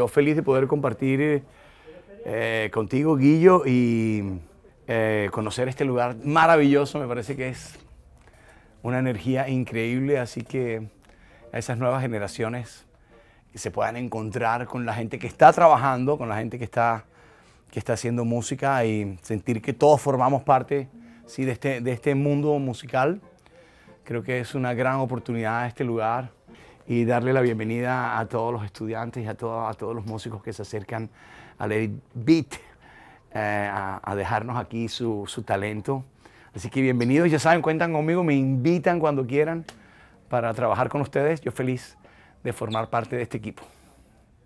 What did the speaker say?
Yo feliz de poder compartir eh, contigo, Guillo, y eh, conocer este lugar maravilloso. Me parece que es una energía increíble, así que a esas nuevas generaciones se puedan encontrar con la gente que está trabajando, con la gente que está, que está haciendo música y sentir que todos formamos parte ¿sí? de, este, de este mundo musical. Creo que es una gran oportunidad este lugar y darle la bienvenida a todos los estudiantes y a, a todos los músicos que se acercan eh, a Lady Beat, a, dejarnos aquí su, su, talento. Así que bienvenidos, ya saben, cuentan conmigo, me invitan cuando quieran para trabajar con ustedes. Yo feliz de formar parte de este equipo.